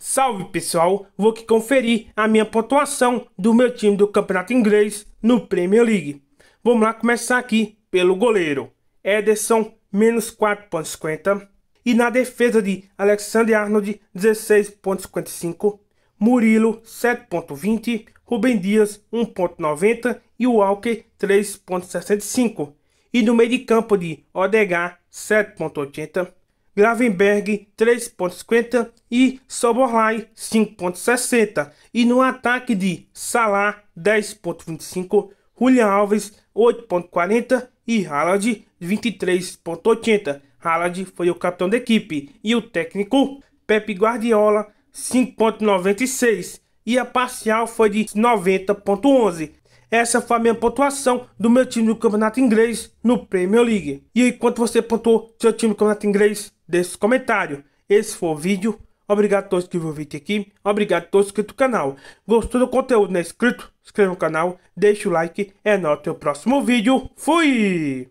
Salve pessoal, vou aqui conferir a minha pontuação do meu time do Campeonato Inglês no Premier League. Vamos lá começar aqui pelo goleiro. Ederson, menos 4.50. E na defesa de Alexander Arnold, 16.55. Murilo, 7.20. Rubem Dias, 1.90. E o Walker, 3.65. E no meio de campo de Odegar, 7.80. Gravenberg 3.50 e Soborlai 5.60 e no ataque de Salah 10.25, Julian Alves 8.40 e Haaland 23.80. Haaland foi o capitão da equipe e o técnico Pepe Guardiola 5.96 e a parcial foi de 90.11. Essa foi a minha pontuação do meu time no Campeonato Inglês no Premier League. E enquanto você pontuou seu time no Campeonato Inglês? desse comentário. Esse foi o vídeo. Obrigado a todos que viram o vídeo aqui. Obrigado a todos que inscritos no canal. Gostou do conteúdo? Não é inscrito? Inscreva no canal, deixa o like. É nóis, até o próximo vídeo. Fui!